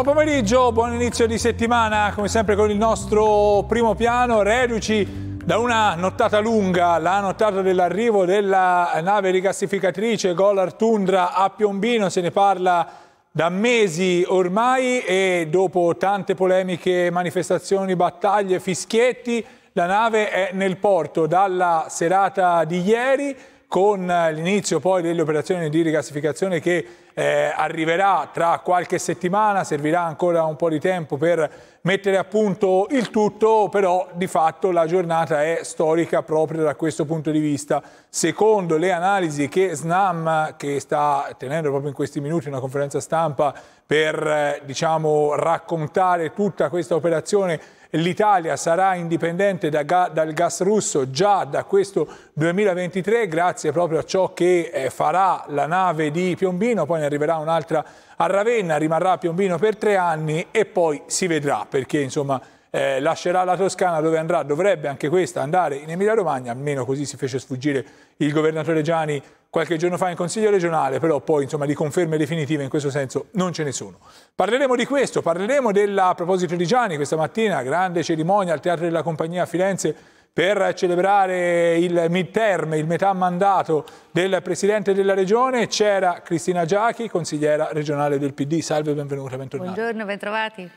Buon pomeriggio, buon inizio di settimana, come sempre con il nostro primo piano, reduci da una nottata lunga, la nottata dell'arrivo della nave rigassificatrice Golar Tundra a Piombino, se ne parla da mesi ormai e dopo tante polemiche, manifestazioni, battaglie, fischietti, la nave è nel porto dalla serata di ieri, con eh, l'inizio poi delle operazioni di rigassificazione che eh, arriverà tra qualche settimana, servirà ancora un po' di tempo per mettere a punto il tutto, però di fatto la giornata è storica proprio da questo punto di vista. Secondo le analisi che SNAM, che sta tenendo proprio in questi minuti una conferenza stampa per eh, diciamo, raccontare tutta questa operazione, l'Italia sarà indipendente da ga dal gas russo già da questo 2023 grazie proprio a ciò che eh, farà la nave di Piombino, poi ne arriverà un'altra a Ravenna, rimarrà a Piombino per tre anni e poi si vedrà perché insomma eh, lascerà la Toscana dove andrà, dovrebbe anche questa andare in Emilia Romagna, almeno così si fece sfuggire il governatore Gianni qualche giorno fa in Consiglio regionale, però poi insomma, di conferme definitive in questo senso non ce ne sono. Parleremo di questo, parleremo della, a proposito di Gianni, questa mattina grande cerimonia al Teatro della Compagnia a Firenze per celebrare il midterm, il metà mandato del Presidente della Regione. C'era Cristina Giachi, consigliera regionale del PD. Salve, benvenuta, bentornata. Buongiorno, bentrovati.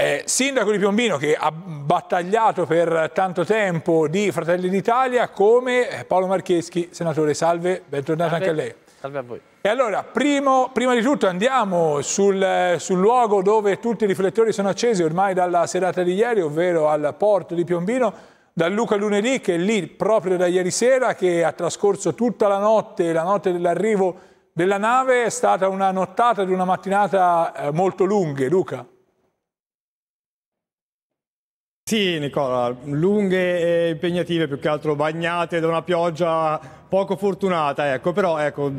Eh, sindaco di Piombino che ha battagliato per tanto tempo di Fratelli d'Italia come Paolo Marcheschi, senatore, salve, bentornato salve. anche a lei. Salve a voi. E allora, primo, prima di tutto andiamo sul, sul, luogo dove tutti i riflettori sono accesi ormai dalla serata di ieri, ovvero al porto di Piombino, da Luca Lunedì che è lì proprio da ieri sera, che ha trascorso tutta la notte, la notte dell'arrivo della nave, è stata una nottata di una mattinata eh, molto lunghe, Luca. Sì, Nicola, lunghe e impegnative, più che altro bagnate da una pioggia poco fortunata, ecco, però ecco,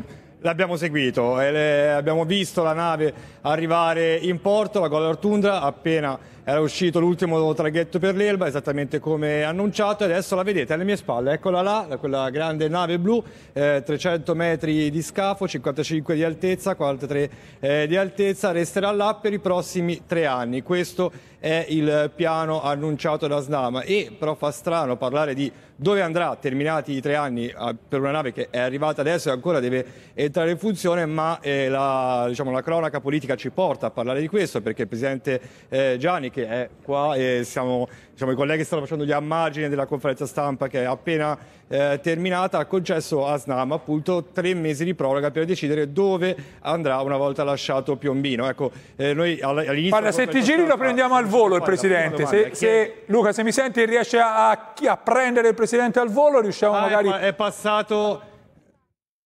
l'abbiamo seguito, abbiamo visto la nave arrivare in porto, la Golar Tundra, appena era uscito l'ultimo traghetto per l'Elba, esattamente come annunciato, e adesso la vedete alle mie spalle, eccola là, quella grande nave blu, eh, 300 metri di scafo, 55 di altezza, 43 eh, di altezza, resterà là per i prossimi tre anni. Questo è il piano annunciato da Snama e però fa strano parlare di dove andrà terminati i tre anni per una nave che è arrivata adesso e ancora deve entrare in funzione, ma eh, la, diciamo, la cronaca politica ci porta a parlare di questo perché il Presidente eh, Gianni, che che è qua e siamo, diciamo, i colleghi stanno facendo gli ammagini della conferenza stampa che è appena eh, terminata, ha concesso a Snam appunto tre mesi di proroga per decidere dove andrà una volta lasciato Piombino. Ecco, eh, noi all'inizio... Guarda, se ti giri lo prendiamo al volo il Presidente. Se, se, Luca, se mi senti riesce a, a prendere il Presidente al volo, riusciamo ah, magari... È passato...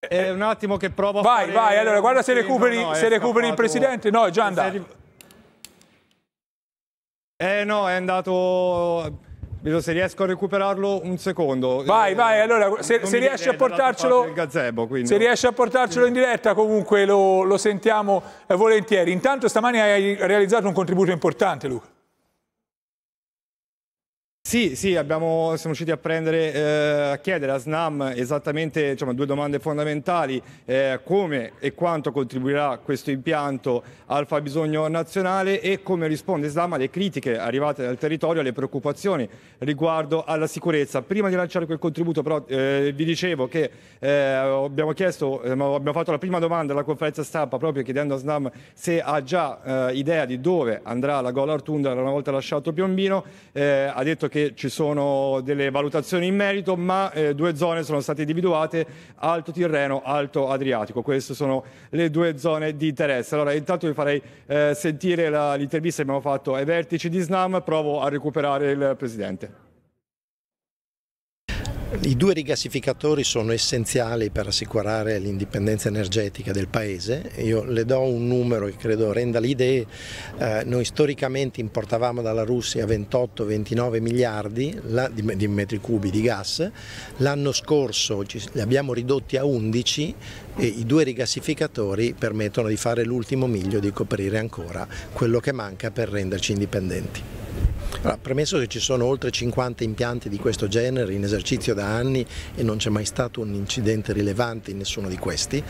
È un attimo che provo vai, fare... Vai, vai, allora guarda se recuperi, no, no, se recuperi il Presidente. No, è già andato. Eh no, è andato... Vedo se riesco a recuperarlo un secondo. Vai, eh, vai, allora se, se riesci a portarcelo... Gazebo, se riesci a portarcelo in diretta comunque lo, lo sentiamo eh, volentieri. Intanto stamani hai realizzato un contributo importante Luca. Sì, sì, abbiamo, siamo riusciti a, prendere, eh, a chiedere a SNAM esattamente diciamo, due domande fondamentali, eh, come e quanto contribuirà questo impianto al fabbisogno nazionale e come risponde SNAM alle critiche arrivate dal territorio, alle preoccupazioni riguardo alla sicurezza. Prima di lanciare quel contributo però eh, vi dicevo che eh, abbiamo, chiesto, eh, abbiamo fatto la prima domanda alla conferenza stampa proprio chiedendo a SNAM se ha già eh, idea di dove andrà la gola Artunda una volta lasciato Piombino, ha detto che perché ci sono delle valutazioni in merito, ma eh, due zone sono state individuate, Alto Tirreno, Alto Adriatico. Queste sono le due zone di interesse. Allora, intanto vi farei eh, sentire l'intervista che abbiamo fatto ai vertici di SNAM, provo a recuperare il Presidente. I due rigassificatori sono essenziali per assicurare l'indipendenza energetica del Paese. Io le do un numero che credo renda l'idea. Eh, noi storicamente importavamo dalla Russia 28-29 miliardi la, di, di, metri cubi di gas. L'anno scorso ci, li abbiamo ridotti a 11 e i due rigassificatori permettono di fare l'ultimo miglio di coprire ancora quello che manca per renderci indipendenti. Allora, premesso che ci sono oltre 50 impianti di questo genere in esercizio da anni e non c'è mai stato un incidente rilevante in nessuno di questi,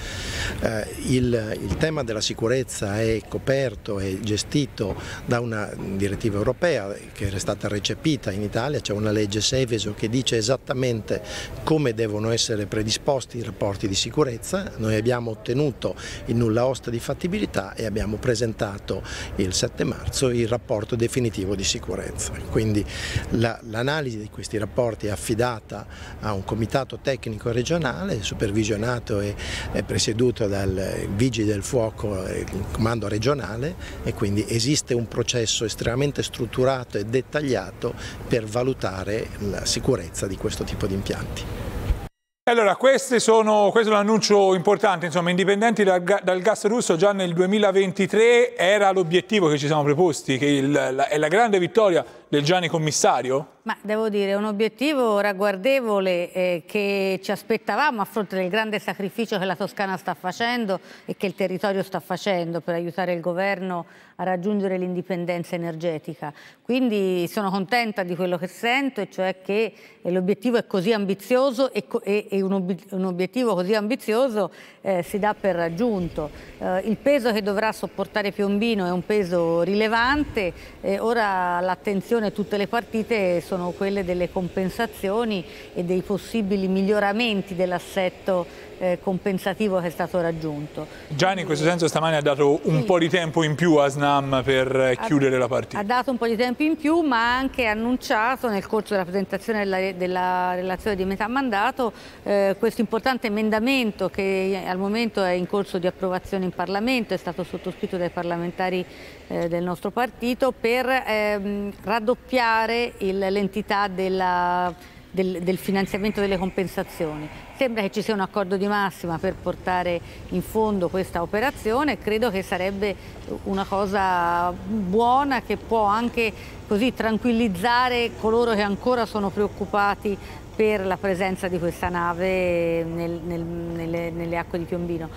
eh, il, il, tema della sicurezza è coperto e gestito da una direttiva europea che è stata recepita in Italia, c'è una legge Seveso che dice esattamente come devono essere predisposti i rapporti di sicurezza, noi abbiamo ottenuto il nulla osta di fattibilità e abbiamo presentato il 7 marzo il rapporto definitivo di sicurezza sicurezza. Quindi l'analisi la, di questi rapporti è affidata a un comitato tecnico regionale supervisionato e, presieduto dal eh, vigile del fuoco e il comando regionale e quindi esiste un processo estremamente strutturato e dettagliato per valutare la sicurezza di questo tipo di impianti. Allora, sono, questo è un annuncio importante, insomma, indipendenti dal, dal gas russo già nel 2023 era l'obiettivo che ci siamo preposti, che il, la, è la grande vittoria del Gianni commissario? Ma devo dire, è un obiettivo ragguardevole eh, che ci aspettavamo a fronte del grande sacrificio che la Toscana sta facendo e che il territorio sta facendo per aiutare il governo a raggiungere l'indipendenza energetica. Quindi sono contenta di quello che sento, e cioè che eh, l'obiettivo è così ambizioso e, e, e un, ob un obiettivo così ambizioso eh, si dà per raggiunto. Eh, il peso che dovrà sopportare Piombino è un peso rilevante, eh, ora l'attenzione a tutte le partite sono quelle delle compensazioni e dei possibili miglioramenti dell'assetto eh, compensativo che è stato raggiunto. Gianni in questo senso stamani ha dato un sì. po' di tempo in più a Snam per ha, chiudere la partita. Ha dato un po' di tempo in più ma ha anche annunciato nel corso della presentazione della, della relazione di metà mandato eh, questo importante emendamento che ha al momento è in corso di approvazione in Parlamento, è stato sottoscritto dai parlamentari eh, del nostro partito per ehm, raddoppiare l'entità del, del finanziamento delle compensazioni. Sembra che ci sia un accordo di massima per portare in fondo questa operazione, credo che sarebbe una cosa buona che può anche così tranquillizzare coloro che ancora sono preoccupati per la presenza di questa nave nel, nel, nelle, nelle, acque di Piombino.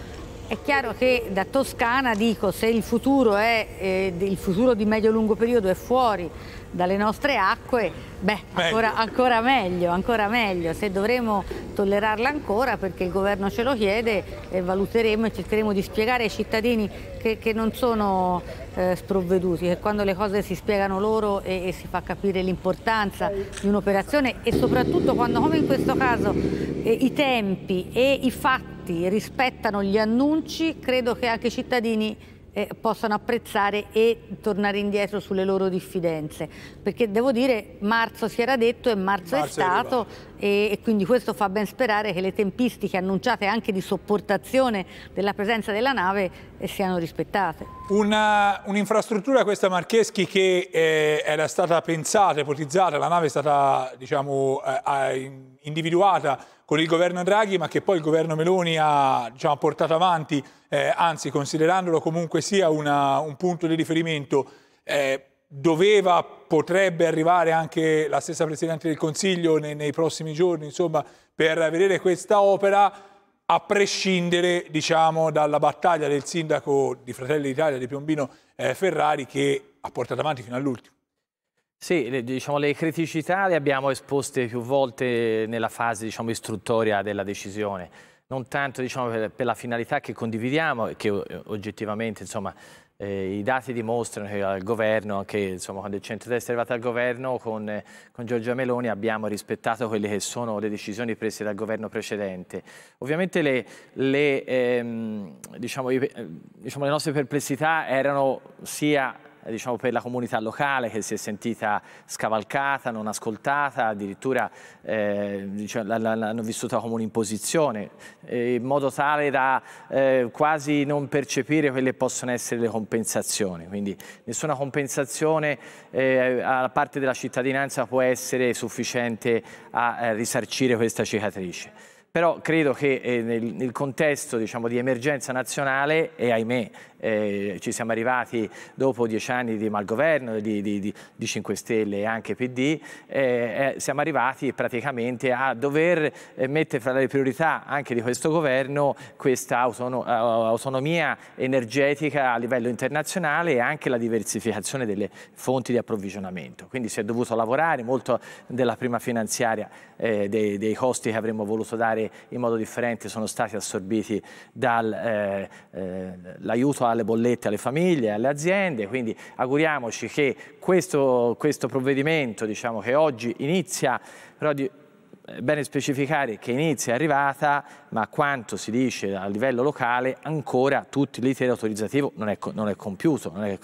È chiaro che da Toscana dico se il futuro, è, eh, il futuro di medio-lungo periodo è fuori dalle nostre acque, beh, ancora, ancora, meglio, ancora meglio. Se dovremo tollerarla ancora perché il governo ce lo chiede, eh, valuteremo e cercheremo di spiegare ai cittadini che, che non sono eh, sprovveduti, che quando le cose si spiegano loro e, e si fa capire l'importanza di un'operazione e soprattutto quando, come in questo caso, eh, i tempi e i fatti rispettano gli annunci, credo che anche i cittadini eh, possano apprezzare e tornare indietro sulle loro diffidenze. Perché devo dire, marzo si era detto e marzo, marzo è stato è e, e, quindi questo fa ben sperare che le tempistiche annunciate anche di sopportazione della presenza della nave eh, siano rispettate. un'infrastruttura questa Marcheschi che eh, era stata pensata, ipotizzata, la nave è stata diciamo, eh, individuata con il governo Draghi, ma che poi il governo Meloni ha diciamo, portato avanti, eh, anzi considerandolo comunque sia una, un punto di riferimento, eh, doveva, potrebbe arrivare anche la stessa Presidente del Consiglio nei, nei prossimi giorni, insomma, per vedere questa opera a prescindere diciamo, dalla battaglia del sindaco di Fratelli d'Italia di Piombino eh, Ferrari che ha portato avanti fino all'ultimo. Sì, le, diciamo, le criticità le abbiamo esposte più volte nella fase diciamo, istruttoria della decisione, non tanto diciamo, per, per, la finalità che condividiamo e che eh, oggettivamente insomma, eh, i dati dimostrano che al governo, anche insomma, quando il centro centrodestra è arrivato al governo con, eh, con, Giorgia Meloni abbiamo rispettato quelle che sono le decisioni prese dal governo precedente. Ovviamente le, le, ehm, diciamo, i, eh, diciamo, le nostre perplessità erano sia eh, diciamo, per la comunità locale che si è sentita scavalcata, non ascoltata, addirittura eh, diciamo, l'hanno vissuta come un'imposizione, eh, in modo tale da eh, quasi non percepire quelle che possono essere le compensazioni. Quindi nessuna compensazione eh, alla parte della cittadinanza può essere sufficiente a eh, risarcire questa cicatrice però credo che nel, contesto diciamo, di emergenza nazionale e ahimè eh, ci siamo arrivati dopo dieci anni di malgoverno, di, di, di 5 Stelle e anche PD, eh, eh, siamo arrivati praticamente a dover eh, mettere fra le priorità anche di questo governo questa autonom eh, autonomia energetica a livello internazionale e anche la diversificazione delle fonti di approvvigionamento. Quindi si è dovuto lavorare molto della prima finanziaria eh, dei, dei, costi che avremmo voluto dare in modo differente sono stati assorbiti dall'aiuto eh, eh, fa le bollette alle famiglie, alle aziende, quindi auguriamoci che questo, questo provvedimento diciamo, che oggi inizia però di, è eh, bene specificare che inizia è arrivata, ma quanto si dice a livello locale, ancora tutto l'iter autorizzativo non, non è, compiuto. Non è,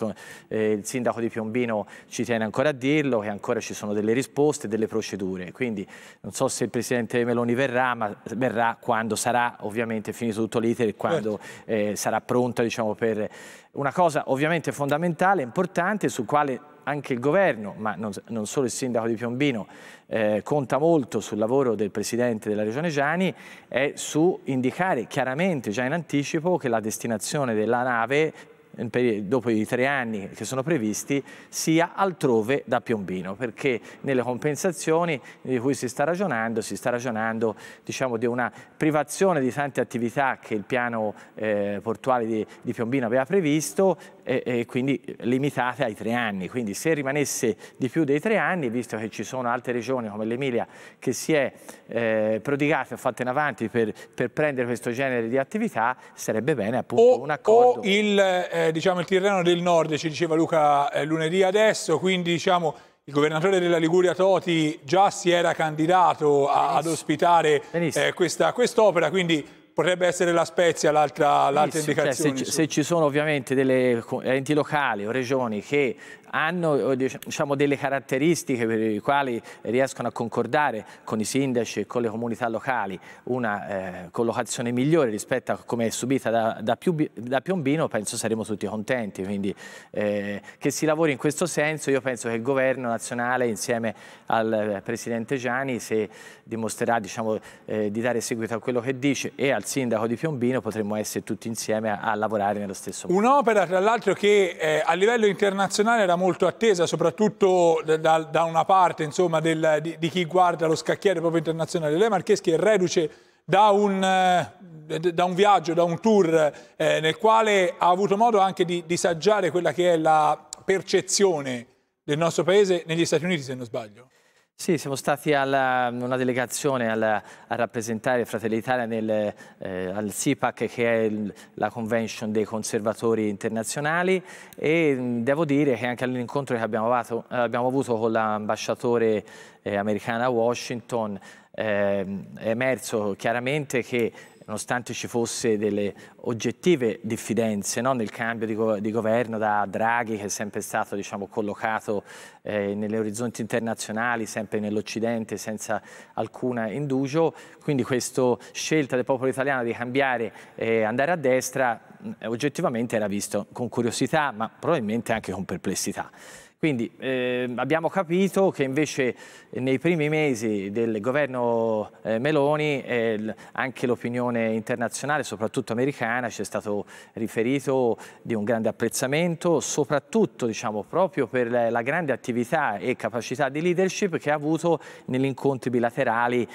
eh, il sindaco di Piombino ci tiene ancora a dirlo, che ancora ci sono delle risposte, delle procedure. Quindi non so se il presidente Meloni verrà, ma verrà quando sarà ovviamente finito tutto l'iter e quando certo. eh, sarà pronta diciamo, per una cosa ovviamente fondamentale, importante, sul quale anche il governo, ma non, non solo il sindaco di Piombino, eh, conta molto sul lavoro del presidente della regione Gianni, è su indicare chiaramente già in anticipo che la destinazione della nave dopo i tre anni che sono previsti sia altrove da Piombino perché nelle compensazioni di cui si sta ragionando si sta ragionando diciamo, di una privazione di tante attività che il piano eh, portuale di, di Piombino aveva previsto e, e, quindi limitate ai tre anni. Quindi se rimanesse di più dei tre anni, visto che ci sono altre regioni come l'Emilia che si è eh, prodigata e fatta in avanti per, per, prendere questo genere di attività, sarebbe bene appunto o, un accordo. O il, eh, diciamo, il Tirreno del Nord, ci diceva Luca eh, lunedì adesso, quindi diciamo... Il governatore della Liguria Toti già si era candidato a, ad ospitare eh, quest'opera, quindi potrebbe essere la Spezia l'altra, sì, indicazione. Cioè, se, se, ci sono ovviamente delle enti locali o regioni che hanno diciamo, delle caratteristiche per le quali riescono a concordare con i sindaci e con le comunità locali una eh, collocazione migliore rispetto a come è subita da, da, più, da Piombino, penso saremo tutti contenti. Quindi eh, che si lavori in questo senso, io penso che il governo nazionale insieme al presidente Gianni, se dimostrerà diciamo, eh, di dare seguito a quello che dice e al sindaco di Piombino, potremo essere tutti insieme a, a lavorare nello stesso modo. Un'opera tra l'altro che eh, a livello internazionale era molto molto attesa, soprattutto da, da una parte insomma, del, di, di, chi guarda lo scacchiere proprio internazionale. Lei Marcheschi è reduce da un, eh, da un viaggio, da un tour eh, nel quale ha avuto modo anche di, di saggiare quella che è la percezione del nostro paese negli Stati Uniti, se non sbaglio. Sì, siamo stati alla, una delegazione alla, a rappresentare Fratelli Italia nel, eh, al SIPAC che è il, la convention dei conservatori internazionali e mh, mm, devo dire che anche all'incontro che abbiamo avuto, abbiamo avuto con l'ambasciatore eh, americana a Washington eh, è emerso chiaramente che nonostante ci fosse delle oggettive diffidenze no? nel cambio di, go di, governo da Draghi, che è sempre stato diciamo, collocato eh, negli orizzonti internazionali, sempre nell'Occidente, senza alcuna indugio, quindi questa scelta del popolo italiano di cambiare e eh, andare a destra eh, oggettivamente era visto con curiosità, ma probabilmente anche con perplessità. Quindi eh, abbiamo capito che invece eh, nei primi mesi del governo eh, Meloni eh, anche l'opinione internazionale, soprattutto americana, ci è stato riferito di un grande apprezzamento, soprattutto diciamo, proprio per la, la grande attività e capacità di leadership che ha avuto negli incontri bilaterali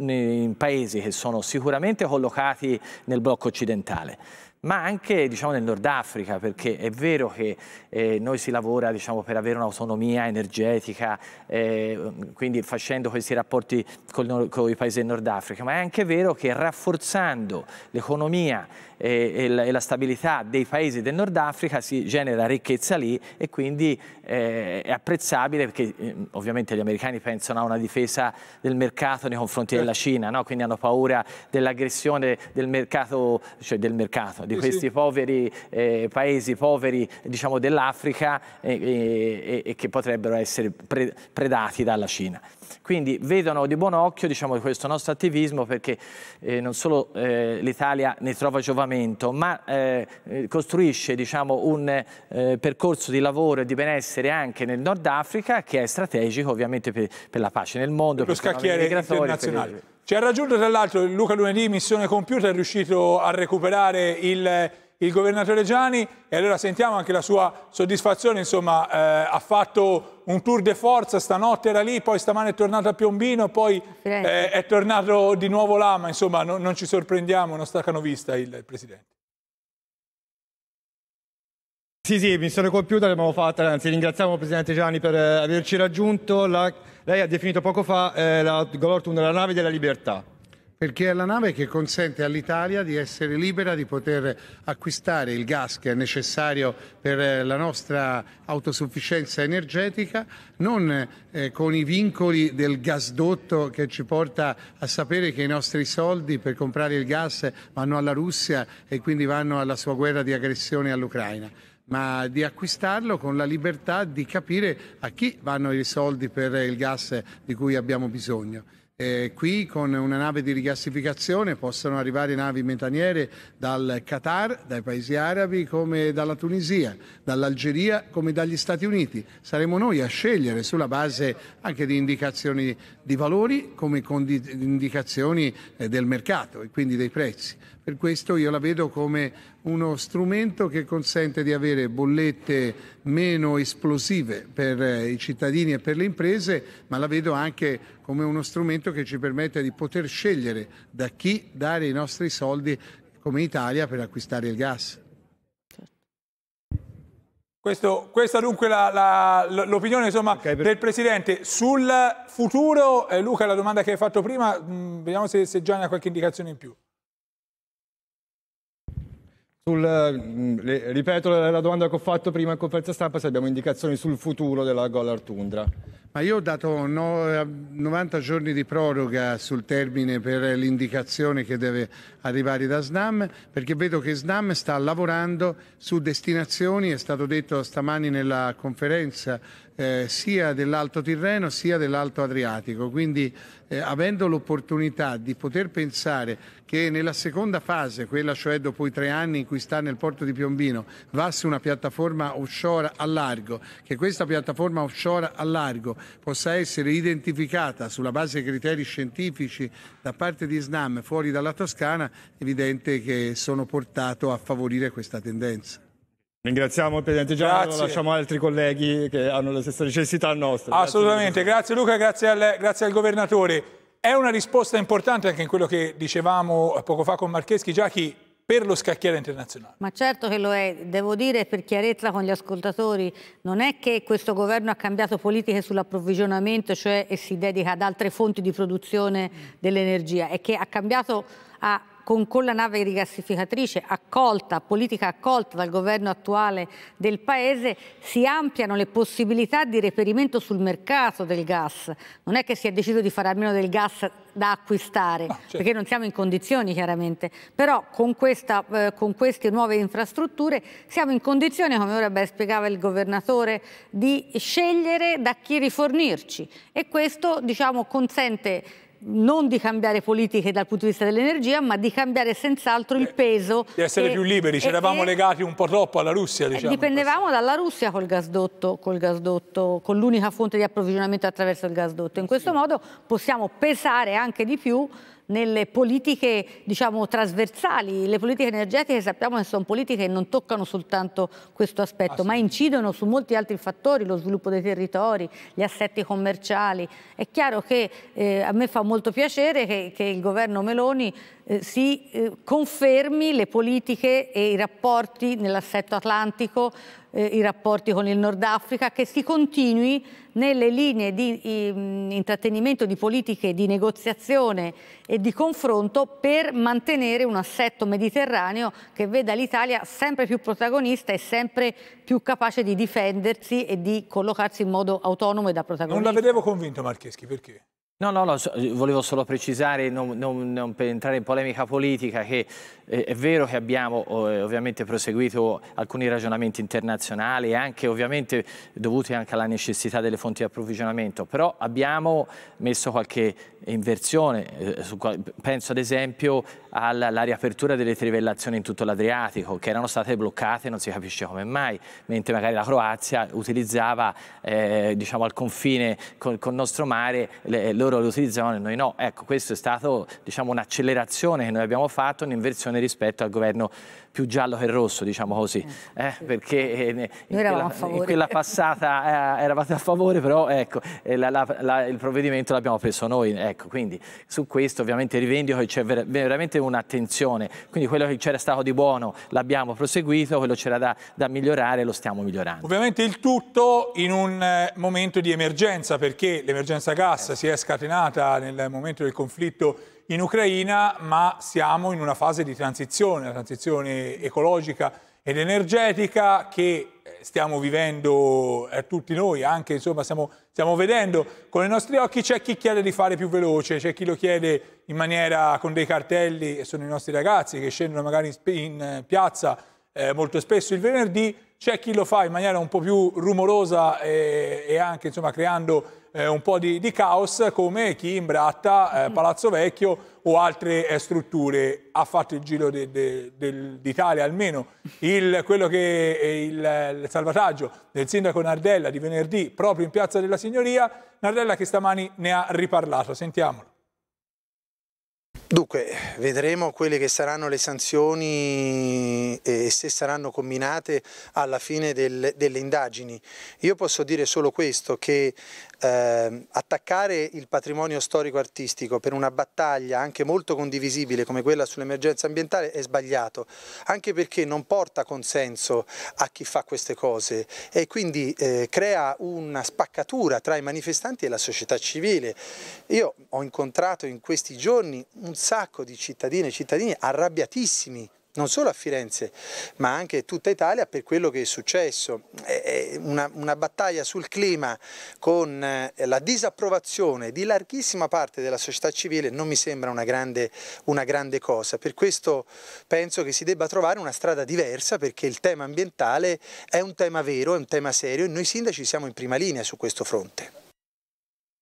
in paesi che sono sicuramente collocati nel blocco occidentale ma anche diciamo, nel Nord Africa, perché è vero che eh, noi si lavora diciamo, per avere un'autonomia energetica, eh, quindi facendo questi rapporti con, con i paesi del Nord Africa, ma è anche vero che rafforzando l'economia e, e, la, e la, stabilità dei paesi del Nord Africa si genera ricchezza lì e quindi eh, è apprezzabile perché eh, ovviamente gli americani pensano a una difesa del mercato nei confronti della certo. Cina, no? quindi hanno paura dell'aggressione del mercato, cioè del mercato, di questi sì. poveri eh, paesi poveri diciamo, dell'Africa e che potrebbero essere pre predati dalla Cina. Quindi vedono di buon occhio diciamo, questo nostro attivismo perché eh, non solo eh, l'Italia ne trova giovamento, ma eh, eh costruisce diciamo, un eh, percorso di lavoro e di benessere anche nel Nord Africa che è strategico ovviamente per, per la pace nel mondo, per, per i migratori. Per... Ci ha raggiunto tra l'altro Luca Lunedì, missione compiuta è riuscito a recuperare il il governatore Gianni e allora sentiamo anche la sua soddisfazione, insomma eh, ha fatto un tour de forza, stanotte era lì, poi stamane è tornato a Piombino, poi eh, è tornato di nuovo là, ma insomma no, non ci sorprendiamo, non staccano vista il Presidente. Sì, sì, missione compiuta l'abbiamo fatta, anzi ringraziamo il Presidente Gianni per eh, averci raggiunto, la, lei ha definito poco fa eh, la Golortun la nave della libertà perché è la nave che consente all'Italia di essere libera di poter acquistare il gas che è necessario per eh, la nostra autosufficienza energetica, non eh, con i vincoli del gasdotto che ci porta a sapere che i nostri soldi per comprare il gas vanno alla Russia e quindi vanno alla sua guerra di aggressione all'Ucraina ma di acquistarlo con la libertà di capire a chi vanno i soldi per il gas di cui abbiamo bisogno. Eh, qui con una nave di rigassificazione possono arrivare navi metaniere dal Qatar, dai paesi arabi come dalla Tunisia, dall'Algeria come dagli Stati Uniti. Saremo noi a scegliere sulla base anche di indicazioni di valori come condi- indicazioni eh, del mercato e quindi dei prezzi. Per questo io la vedo come uno strumento che consente di avere bollette meno esplosive per eh, i cittadini e per le imprese, ma la vedo anche come uno strumento che ci permette di poter scegliere da chi dare i nostri soldi come Italia per acquistare il gas. Questo, questa dunque l'opinione okay, per... del Presidente. Sul futuro, eh, Luca, la domanda che hai fatto prima, mh, mm, vediamo se, se Gianni ha qualche indicazione in più. Sul, mm, ripeto la domanda che ho fatto prima in conferenza stampa se abbiamo indicazioni sul futuro della Golar Tundra. Ma io ho dato 90 eh, giorni di proroga sul termine per l'indicazione che deve arrivare da SNAM, perché vedo che SNAM sta lavorando su destinazioni, è stato detto stamani nella conferenza, eh, sia dell'Alto Tirreno sia dell'Alto Adriatico. Quindi eh, avendo l'opportunità di poter pensare che nella seconda fase, quella cioè dopo i tre anni in cui sta nel porto di Piombino, va su una piattaforma offshore a largo, che questa piattaforma offshore a largo possa essere identificata sulla base di criteri scientifici da parte di Snam fuori dalla Toscana, è evidente che sono portato a favorire questa tendenza. Ringraziamo il Presidente Giano, lasciamo altri colleghi che hanno le stesse necessità nostre. Assolutamente, grazie, grazie Luca, grazie al, grazie al Governatore. È una risposta importante anche in quello che dicevamo poco fa con Marcheschi, già chi per lo scacchiere internazionale. Ma certo che lo è, devo dire per chiarezza con gli ascoltatori, non è che questo governo ha cambiato politiche sull'approvvigionamento, cioè e si dedica ad altre fonti di produzione dell'energia, è che ha cambiato, ha con, con la nave rigassificatrice accolta, politica accolta dal governo attuale del Paese, si ampliano le possibilità di reperimento sul mercato del gas. Non è che si è deciso di fare almeno del gas da acquistare, no, ah, certo. perché non siamo in condizioni chiaramente, però con, questa, eh, con, queste nuove infrastrutture siamo in condizione, come ora beh, spiegava il governatore, di scegliere da chi rifornirci e questo diciamo, consente non di cambiare politiche dal punto di vista dell'energia, ma di cambiare senz'altro il eh, peso. Di essere e, più liberi, ci eravamo legati un po' troppo alla Russia, eh, diciamo. Dipendevamo dalla Russia col gasdotto, col gasdotto con l'unica fonte di approvvigionamento attraverso il gasdotto. In eh, questo sì. modo possiamo pesare anche di più nelle politiche diciamo, trasversali. Le politiche energetiche sappiamo che sono politiche che non toccano soltanto questo aspetto, ma incidono su molti altri fattori, lo sviluppo dei territori, gli assetti commerciali. È chiaro che eh, a me fa molto piacere che, che il governo Meloni eh, si eh, confermi le politiche e i rapporti nell'assetto atlantico, eh, i rapporti con il Nord Africa, che si continui nelle linee di, di mh, intrattenimento di politiche di negoziazione e di confronto per mantenere un assetto mediterraneo che veda l'Italia sempre più protagonista e sempre più capace di difendersi e di collocarsi in modo autonomo e da protagonista. Non la vedevo convinto Marcheschi, perché? No, no, no, eh, volevo solo precisare, non, non, non per entrare in polemica politica, che eh, è vero che abbiamo eh, ovviamente proseguito alcuni ragionamenti internazionali, anche ovviamente dovuti anche alla necessità delle fonti di approvvigionamento, però abbiamo messo qualche inversione, penso ad esempio alla riapertura delle trivellazioni in tutto l'Adriatico che erano state bloccate, non si capisce come mai, mentre magari la Croazia utilizzava eh, diciamo al confine col, col nostro mare, le, loro le utilizzavano e noi no. Ecco, questo è stato, diciamo, un'accelerazione che noi abbiamo fatto, un'inversione rispetto al governo più giallo che rosso, diciamo così, eh, eh sì. perché eh, in, quella, in quella, passata eh, eravate a favore, però ecco, eh, la, la, la, il provvedimento l'abbiamo preso noi, ecco, quindi su questo ovviamente rivendico che c'è ver veramente un'attenzione, quindi quello che c'era stato di buono l'abbiamo proseguito, quello c'era da, da migliorare lo stiamo migliorando. Ovviamente il tutto in un momento di emergenza, perché l'emergenza gas si è scatenata nel momento del conflitto in Ucraina, ma siamo in una fase di transizione, la transizione ecologica ed energetica che eh, stiamo vivendo eh, tutti noi, anche insomma stiamo, stiamo, vedendo con i nostri occhi, c'è chi chiede di fare più veloce, c'è chi lo chiede in maniera con dei cartelli, e sono i nostri ragazzi che scendono magari in, in eh, piazza eh, molto spesso il venerdì, c'è chi lo fa in maniera un po' più rumorosa e, e anche insomma, creando eh, un po' di, di, caos come chi imbratta eh, mm. Palazzo Vecchio o altre eh, strutture. Ha fatto il giro d'Italia almeno. Il, quello che il, il, salvataggio del sindaco Nardella di venerdì proprio in Piazza della Signoria, Nardella che stamani ne ha riparlato. Sentiamolo. Dunque, vedremo quelle che saranno le sanzioni eh, e se saranno combinate alla fine del, delle indagini. Io posso dire solo questo, che eh, attaccare il patrimonio storico-artistico per una battaglia anche molto condivisibile come quella sull'emergenza ambientale è sbagliato, anche perché non porta consenso a chi fa queste cose e quindi eh, crea una spaccatura tra i manifestanti e la società civile. Io ho incontrato in questi giorni un sacco di cittadine e cittadini arrabbiatissimi non solo a Firenze ma anche tutta Italia per quello che è successo. È una, una, battaglia sul clima con eh, la disapprovazione di larghissima parte della società civile non mi sembra una grande, una grande cosa, per questo penso che si debba trovare una strada diversa perché il tema ambientale è un tema vero, è un tema serio e noi sindaci siamo in prima linea su questo fronte.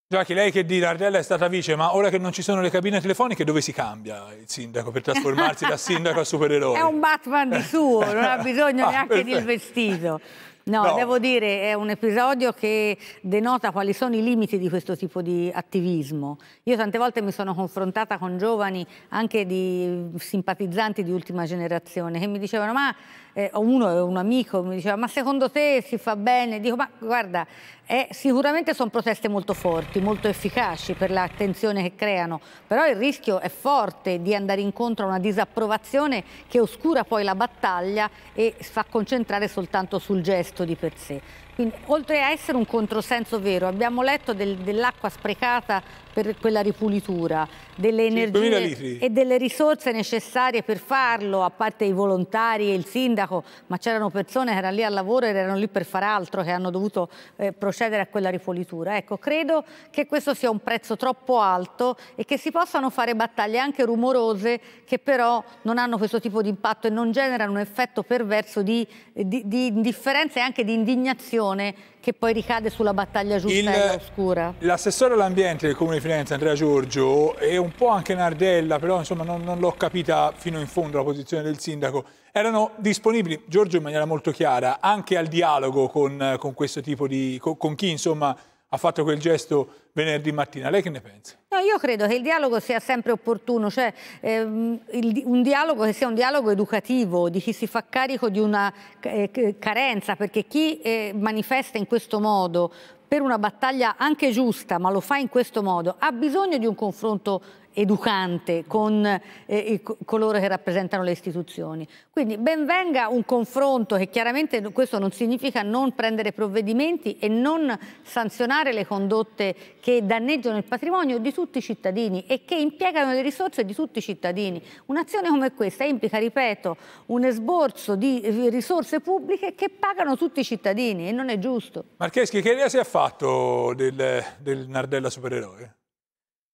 Giacchi, lei che di Nardella è stata vice, ma ora che non ci sono le cabine telefoniche, dove si cambia il sindaco per trasformarsi da sindaco a supereroe? È un Batman di suo, non ha bisogno ah, neanche perfetto. del vestito. No, no, devo dire, è un episodio che denota quali sono i limiti di questo tipo di attivismo. Io tante volte mi sono confrontata con giovani, anche di simpatizzanti di ultima generazione, che mi dicevano, ma eh, uno è un amico, mi diceva, ma secondo te si fa bene? Dico, ma guarda, eh, sicuramente sono proteste molto forti, molto efficaci per l'attenzione che creano, però il rischio è forte di andare incontro a una disapprovazione che oscura poi la battaglia e fa concentrare soltanto sul gesto di per sé. Quindi, oltre a essere un controsenso vero, abbiamo letto del, dell'acqua sprecata per quella ripulitura, delle energie e delle risorse necessarie per farlo, a parte i volontari e il sindaco, ma c'erano persone che erano lì al lavoro ed erano lì per far altro, che hanno dovuto eh, procedere a quella ripulitura. Ecco, credo che questo sia un prezzo troppo alto e che si possano fare battaglie anche rumorose che però non hanno questo tipo di impatto e non generano un effetto perverso di, di, di indifferenza e anche di indignazione decisione che poi ricade sulla battaglia giusta e oscura. L'assessore all'ambiente del Comune di Firenze, Andrea Giorgio, è un po' anche Nardella, però insomma non, non l'ho capita fino in fondo la posizione del sindaco, erano disponibili, Giorgio in maniera molto chiara, anche al dialogo con, con questo tipo di... con, con chi insomma ha fatto quel gesto venerdì mattina. Lei che ne pensa? No, io credo che il dialogo sia sempre opportuno, cioè ehm, il, un dialogo che sia un dialogo educativo, di chi si fa carico di una eh, carenza, perché chi eh, manifesta in questo modo per una battaglia anche giusta, ma lo fa in questo modo, ha bisogno di un confronto educante con eh, coloro che rappresentano le istituzioni. Quindi ben venga un confronto che chiaramente questo non significa non prendere provvedimenti e non sanzionare le condotte che danneggiano il patrimonio di tutti i cittadini e che impiegano le risorse di tutti i cittadini. Un'azione come questa implica, ripeto, un esborso di risorse pubbliche che pagano tutti i cittadini e non è giusto. Marcheschi, che idea si è fatto del, del Nardella supereroe?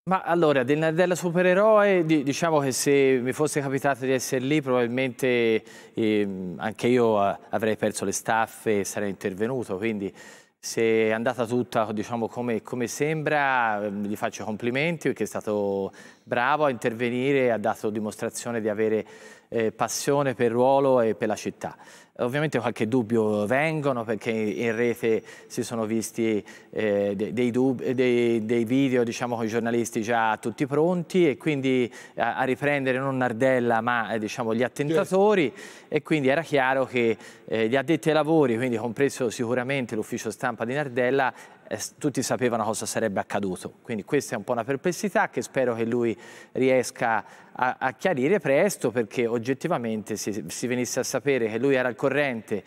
Ma allora, della, Nardella supereroe, diciamo che se mi fosse capitato di essere lì, probabilmente ehm, anche io eh, avrei perso le staffe e sarei intervenuto, quindi se è andata tutta diciamo, come, come, sembra, ehm, gli faccio complimenti perché è stato bravo a intervenire, ha dato dimostrazione di avere eh, passione per il ruolo e per la città. Ovviamente qualche dubbio vengono perché in rete si sono visti eh, dei, dei, dei, video diciamo, con i giornalisti già tutti pronti e quindi a, eh, a riprendere non Nardella ma eh, diciamo, gli attentatori certo. e quindi era chiaro che eh, gli addetti ai lavori, quindi compreso sicuramente l'ufficio stampa di Nardella, eh, tutti sapevano cosa sarebbe accaduto. Quindi questa è un po' una perplessità che spero che lui riesca a a, a chiarire presto perché oggettivamente se si venisse a sapere che lui era al corrente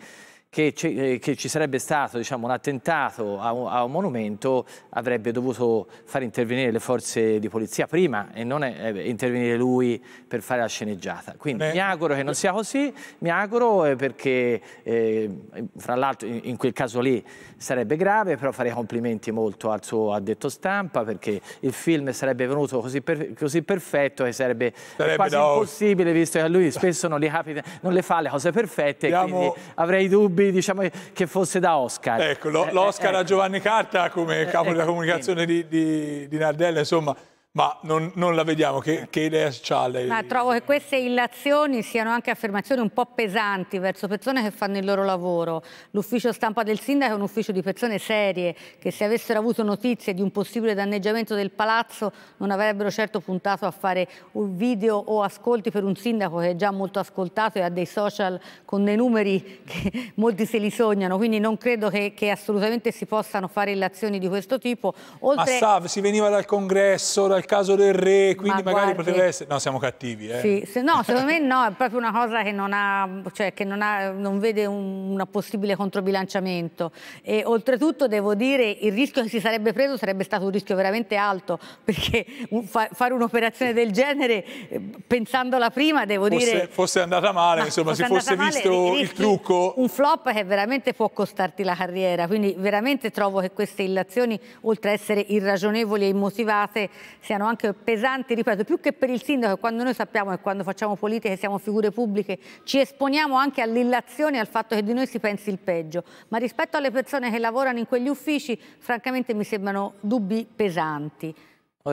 che, eh, che ci sarebbe stato diciamo, un attentato a un, a un, monumento avrebbe dovuto far intervenire le forze di polizia prima e non è, è, eh, intervenire lui per fare la sceneggiata. Quindi Beh. mi auguro che non eh, sia così, mi auguro perché eh, fra l'altro in, in, quel caso lì sarebbe grave, però farei complimenti molto al suo addetto stampa perché il film sarebbe venuto così, per, così perfetto e sarebbe, sarebbe quasi impossibile visto che a lui spesso non, capita, non le fa le cose perfette, Diamo... quindi avrei dubbi dubbi diciamo, eh, che fosse da Oscar. Ecco, eh, l'Oscar eh, eh, a ecco. Giovanni Carta come eh, capo della ecco, comunicazione di, di, di Nardella, insomma ma non, non, la vediamo, che, che idea c'ha lei? Ma trovo che queste illazioni siano anche affermazioni un po' pesanti verso persone che fanno il loro lavoro. L'ufficio stampa del sindaco è un ufficio di persone serie che se avessero avuto notizie di un possibile danneggiamento del palazzo non avrebbero certo puntato a fare un video o ascolti per un sindaco che è già molto ascoltato e ha dei social con dei numeri che molti se li sognano, quindi non credo che, che assolutamente si possano fare illazioni di questo tipo. Oltre... Ma sa, si veniva dal congresso, dal caso del re, quindi Ma magari guardi... potrebbe essere... No, siamo cattivi, eh? Sì, se, no, secondo me no, è proprio una cosa che non ha, cioè che non, ha, non vede un, possibile controbilanciamento. E oltretutto devo dire, il rischio che si sarebbe preso sarebbe stato un rischio veramente alto, perché un, fa, fare un'operazione del genere, pensandola prima, devo fosse, dire... Fosse andata male, Ma insomma, fosse si fosse visto male, il trucco... Un flop che veramente può costarti la carriera, quindi veramente trovo che queste illazioni, oltre ad essere irragionevoli e immotivate, siano siano anche pesanti, ripeto, più che per il sindaco, quando noi sappiamo che quando facciamo politica e siamo figure pubbliche ci esponiamo anche all'illazione e al fatto che di noi si pensi il peggio, ma rispetto alle persone che lavorano in quegli uffici francamente mi sembrano dubbi pesanti.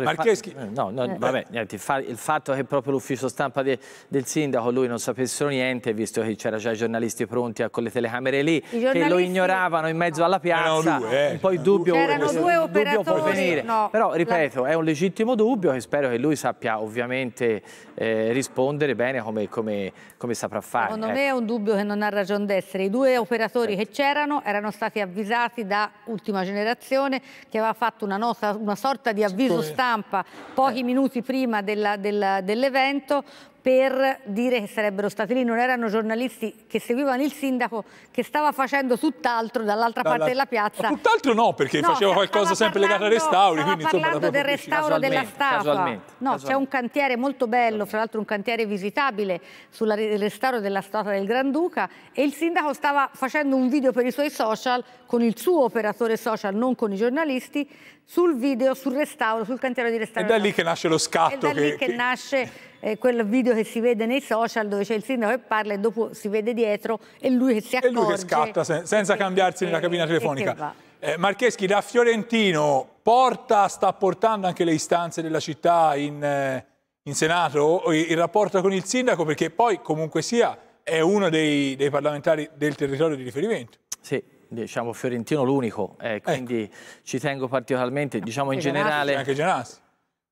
Marcheschi. Eh, no, no, eh. vabbè, niente, il fatto che proprio l'ufficio stampa de, del sindaco lui non sapessero niente, visto che c'era già i giornalisti pronti con ecco, le telecamere lì, giornalisti... che lo ignoravano in mezzo alla piazza, no, eh. poi il dubbio, Erano questo, due dubbio può venire. No. Però, ripeto, è un legittimo dubbio che spero che lui sappia ovviamente eh, rispondere bene come, come, come, saprà fare. Secondo eh. me ecco. è un dubbio che non ha ragione d'essere. I due operatori sì. che c'erano erano stati avvisati da Ultima Generazione, che aveva fatto una, nota, una sorta di avviso sì. stampa stampa pochi eh. minuti prima dell'evento dell per dire che sarebbero stati lì, non erano giornalisti che seguivano il sindaco che stava facendo tutt'altro dall'altra Dalla... parte della piazza. tutt'altro no, perché no, faceva cioè, qualcosa sempre parlando, legato ai restauri. Stava quindi, parlando del restauro della statua. No, c'è un cantiere molto bello, fra l'altro un cantiere visitabile sul restauro della statua del Granduca e il sindaco stava facendo un video per i suoi social con il suo operatore social, non con i giornalisti, sul video, sul restauro, sul cantiere di restauro. Ed è lì che nasce lo scatto. Ed è lì che, che nasce eh, quel video che si vede nei social dove c'è il sindaco che parla e dopo si vede dietro e lui che si accorge. E lui che scatta sen senza cambiarsi nella cabina telefonica. Eh, Marcheschi, da Fiorentino, porta, sta portando anche le istanze della città in, eh, in Senato, il, rapporto con il sindaco, perché poi comunque sia è uno dei, dei parlamentari del territorio di riferimento. Sì, diciamo Fiorentino l'unico, eh, ecco. quindi ecco. ci tengo particolarmente, diciamo in generale... Anche Genassi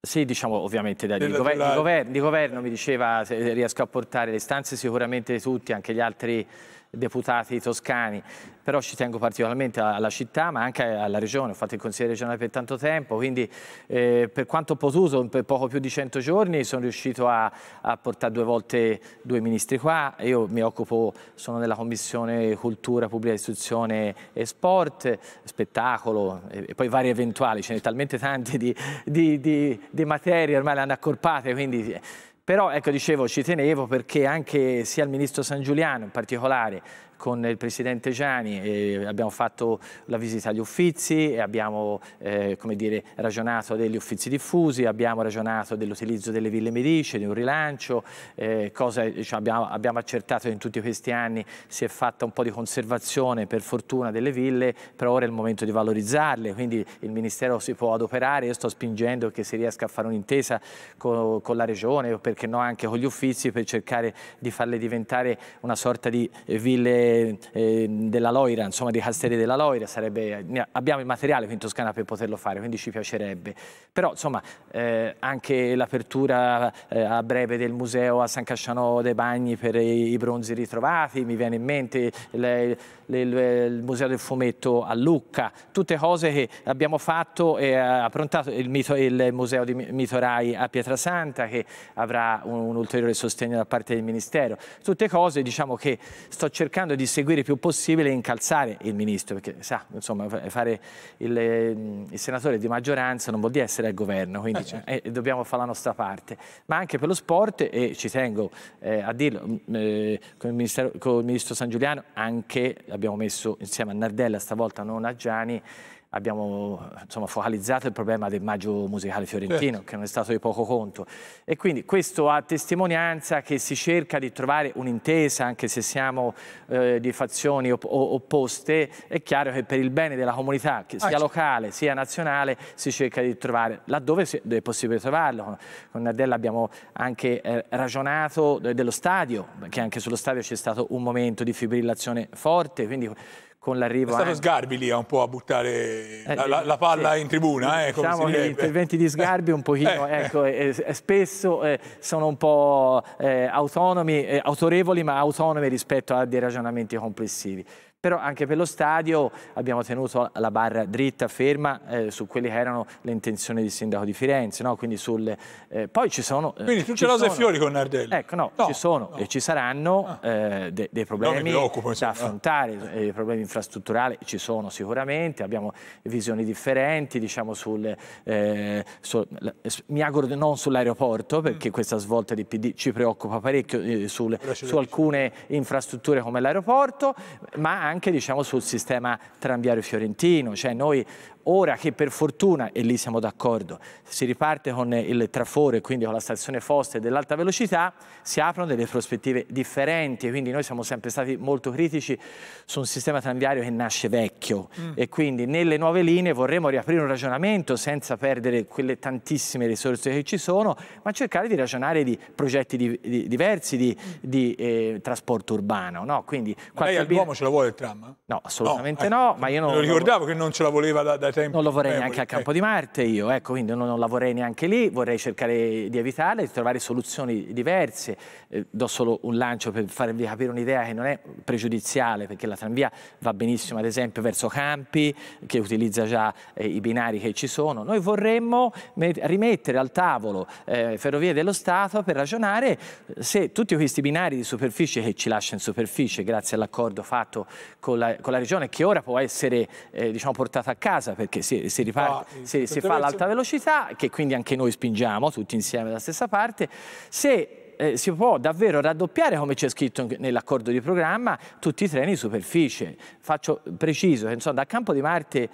sì, diciamo ovviamente da, di, gover di, gover di, governo mi diceva se riesco a portare le stanze sicuramente tutti, anche gli altri deputati toscani però ci tengo particolarmente alla città ma anche alla regione, ho fatto il consigliere regionale per tanto tempo, quindi eh, per quanto ho potuto, per poco più di 100 giorni, sono riuscito a, a, portare due volte due ministri qua, io mi occupo, sono nella commissione cultura, pubblica istruzione e sport, spettacolo e, e poi vari eventuali, ce ne sono talmente tanti di, di, di, di materie, ormai le hanno accorpate, quindi... Eh. Però ecco, dicevo, ci tenevo perché anche sia il ministro San Giuliano in particolare, con il Presidente Gianni, abbiamo fatto la visita agli uffizi, abbiamo eh, dire, ragionato degli uffizi diffusi, abbiamo ragionato dell'utilizzo delle ville medice, di un rilancio, eh, cosa, diciamo, abbiamo, abbiamo, accertato che in tutti questi anni si è fatta un po' di conservazione per fortuna delle ville, però ora è il momento di valorizzarle, quindi il Ministero si può adoperare, io sto spingendo che si riesca a fare un'intesa con, con la Regione perché no anche con gli uffizi per cercare di farle diventare una sorta di eh, ville eh, della Loira, insomma di Castelli della Loira, sarebbe, abbiamo il materiale qui in Toscana per poterlo fare, quindi ci piacerebbe. Però insomma eh, anche l'apertura eh, a breve del museo a San Casciano dei Bagni per i, i bronzi ritrovati, mi viene in mente le, le, le, il museo del fumetto a Lucca, tutte cose che abbiamo fatto e ha eh, prontato il, mito, il museo di Mitorai a Pietrasanta che avrà un, un ulteriore sostegno da parte del Ministero. Tutte cose diciamo che sto cercando di di seguire il più possibile e incalzare il ministro, perché sa, insomma, fare il, il, senatore di maggioranza non vuol dire essere al governo, quindi eh, certo. eh, dobbiamo fare la nostra parte. Ma anche per lo sport, e ci tengo eh, a dirlo, mm, eh, con il, con, il ministro San Giuliano, anche abbiamo messo insieme a Nardella, stavolta non a Gianni, abbiamo insomma, focalizzato il problema del maggio musicale fiorentino, certo. che non è stato di poco conto. E quindi questo a testimonianza che si cerca di trovare un'intesa, anche se siamo eh, di fazioni op opposte, è chiaro che per il bene della comunità, che sia ah, locale sia nazionale, si cerca di trovare laddove è possibile trovarlo. Con Nadella abbiamo anche eh, ragionato dello stadio, perché anche sullo stadio c'è stato un momento di fibrillazione forte, quindi con l'arrivo... È stato eh. Sgarbi lì un po' a buttare eh, la, la, palla sì. in tribuna. Eh, diciamo che gli interventi di Sgarbi un pochino, eh. ecco, spesso eh, sono un po' eh, autonomi, autorevoli ma autonomi rispetto a dei ragionamenti complessivi. Però anche per lo stadio abbiamo tenuto la barra dritta, ferma, eh, su quelle che erano le intenzioni del sindaco di Firenze, no? Quindi sulle, eh, poi ci sono... Eh, Quindi tu ce l'hai fiori con Nardelli? Ecco, no, no ci sono no. e ci saranno ah. Eh, de dei problemi da affrontare, eh, i problemi infrastrutturali ci sono sicuramente, abbiamo visioni differenti, diciamo, sul, eh, sul, mi auguro non sull'aeroporto, mm. perché mm. questa svolta di PD ci preoccupa parecchio sul, su alcune infrastrutture come l'aeroporto, ma anche anche diciamo, sul sistema tranviario fiorentino, cioè noi Ora che per fortuna, e lì siamo d'accordo, si riparte con il trafore, quindi con la stazione Foste dell'alta velocità, si aprono delle prospettive differenti, quindi noi siamo sempre stati molto critici su un sistema tranviario che nasce vecchio mm. e quindi nelle nuove linee vorremmo riaprire un ragionamento senza perdere quelle tantissime risorse che ci sono, ma cercare di ragionare di progetti di, di, diversi di, di eh, trasporto urbano. No? Quindi, ma lei al Duomo ce la vuole il tram? No, assolutamente no, eh, ma io non... Lo ricordavo che non ce la voleva da, da non lo vorrei neanche a Campo di Marte io, ecco, quindi non, non vorrei neanche lì, vorrei cercare di evitarla, di trovare soluzioni diverse. Eh, do solo un lancio per farvi capire un'idea che non è pregiudiziale, perché la tranvia va benissimo ad esempio verso Campi, che utilizza già eh, i binari che ci sono. Noi vorremmo rimettere al tavolo eh, Ferrovie dello Stato per ragionare se tutti questi binari di superficie che ci lascia in superficie, grazie all'accordo fatto con la, con la, Regione, che ora può essere eh, diciamo, portata a casa, perché si, si, riparte, ah, si, si fa l'alta velocità, che quindi anche noi spingiamo tutti insieme dalla stessa parte, se eh, si può davvero raddoppiare, come c'è scritto nell'accordo di programma, tutti i treni di superficie. Faccio preciso che da Campo di Marte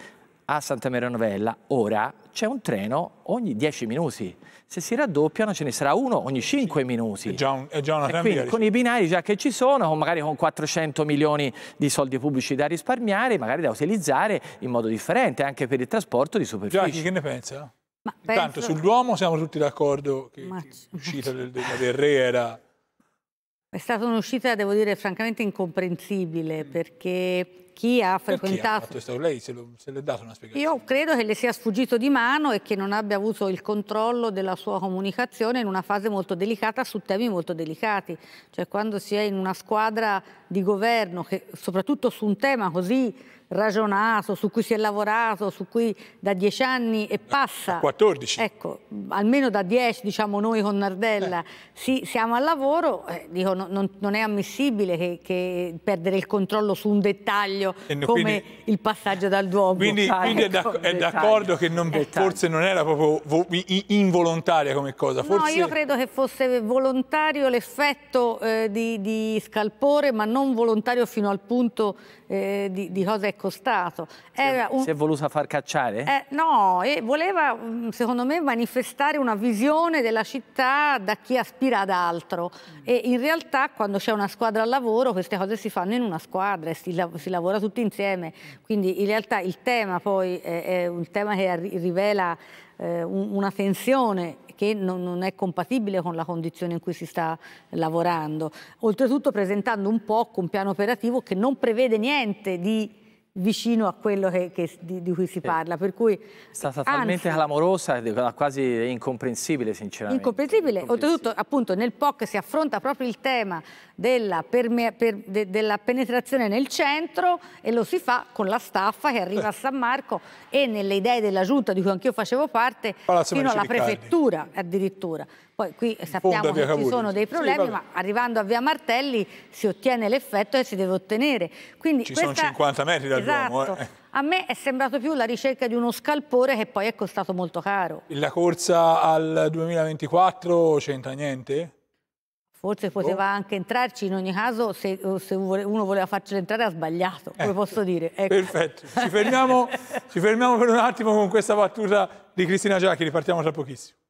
a Santa Maria Novella ora c'è un treno ogni 10 minuti. Se si raddoppiano ce ne sarà uno ogni 5 minuti. È già, un, è già una e quindi con i binari già che ci sono, magari con 400 milioni di soldi pubblici da risparmiare, magari da utilizzare in modo differente anche per il trasporto di superficie. Giacchi, che ne pensa? Ma Intanto penso... sul siamo tutti d'accordo che l'uscita del, del re era è stata un'uscita, devo dire, francamente incomprensibile mm. perché chi ha frequentato... Chi ha Lei se, lo, se l'è data una spiegazione? Io credo che le sia sfuggito di mano e che non abbia avuto il controllo della sua comunicazione in una fase molto delicata su temi molto delicati. Cioè quando si è in una squadra di governo, che, soprattutto su un tema così ragionato, su cui si è lavorato, su cui da dieci anni e passa... 14. Ecco, almeno da dieci, diciamo noi con Nardella, eh. siamo al lavoro, eh, dico, non, non, è ammissibile che, che, perdere il controllo su un dettaglio no, come il passaggio dal Duomo. Quindi, ah, quindi ecco, è d'accordo che non, forse non era proprio involontaria come cosa. Forse... No, io credo che fosse volontario l'effetto eh, di, di scalpore, ma non volontario fino al punto eh, di, di, cosa è costato. Era un... Si è voluta far cacciare? Eh, no, e voleva mm, secondo me manifestare una visione della città da chi aspira ad altro mm. e in realtà quando c'è una squadra al lavoro queste cose si fanno in una squadra e si, la si lavora tutti insieme, quindi in realtà il tema poi è, è un tema che rivela eh, una tensione che non, non, è compatibile con la condizione in cui si sta lavorando, oltretutto presentando un POC, un piano operativo che non prevede niente di vicino a quello che, che, di, di, cui si parla. Per cui, è stata talmente anzi, clamorosa quasi incomprensibile, sinceramente. Incomprensibile. Oltretutto, appunto, nel POC si affronta proprio il tema della, per, de, della, penetrazione nel centro e lo si fa con la staffa che arriva a San Marco e nelle idee della giunta di cui anch'io facevo parte, Palazzo fino alla prefettura addirittura. Poi qui sappiamo che ci sono dei problemi, sì, ma arrivando a Via Martelli si ottiene l'effetto che si deve ottenere. Quindi ci questa... sono 50 metri dal esatto. Duomo. Eh. A me è sembrato più la ricerca di uno scalpore che poi è costato molto caro. La corsa al 2024 c'entra niente? Forse poteva oh. anche entrarci, in ogni caso se, eh, se uno voleva farcela entrare ha sbagliato, come ecco. posso dire. Ecco. Perfetto, ci fermiamo, ci fermiamo per un attimo con questa battuta di Cristina Giacchi, ripartiamo tra pochissimo.